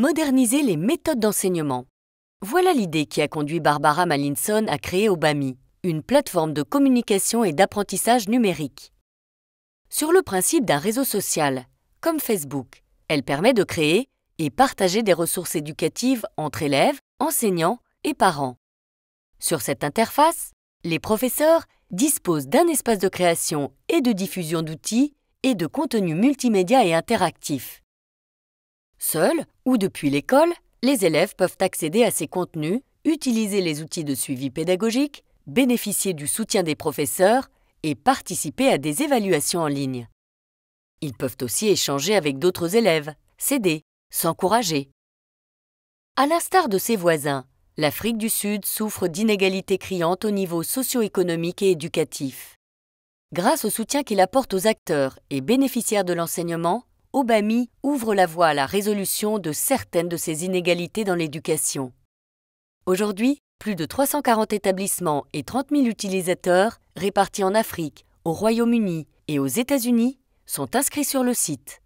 Moderniser les méthodes d'enseignement. Voilà l'idée qui a conduit Barbara Malinson à créer Obami, une plateforme de communication et d'apprentissage numérique. Sur le principe d'un réseau social, comme Facebook, elle permet de créer et partager des ressources éducatives entre élèves, enseignants et parents. Sur cette interface, les professeurs disposent d'un espace de création et de diffusion d'outils et de contenus multimédia et interactifs. Seuls ou depuis l'école, les élèves peuvent accéder à ces contenus, utiliser les outils de suivi pédagogique, bénéficier du soutien des professeurs et participer à des évaluations en ligne. Ils peuvent aussi échanger avec d'autres élèves, s'aider, s'encourager. À l'instar de ses voisins, l'Afrique du Sud souffre d'inégalités criantes au niveau socio-économique et éducatif. Grâce au soutien qu'il apporte aux acteurs et bénéficiaires de l'enseignement, Obami ouvre la voie à la résolution de certaines de ces inégalités dans l'éducation. Aujourd'hui, plus de 340 établissements et 30 000 utilisateurs répartis en Afrique, au Royaume-Uni et aux États-Unis sont inscrits sur le site.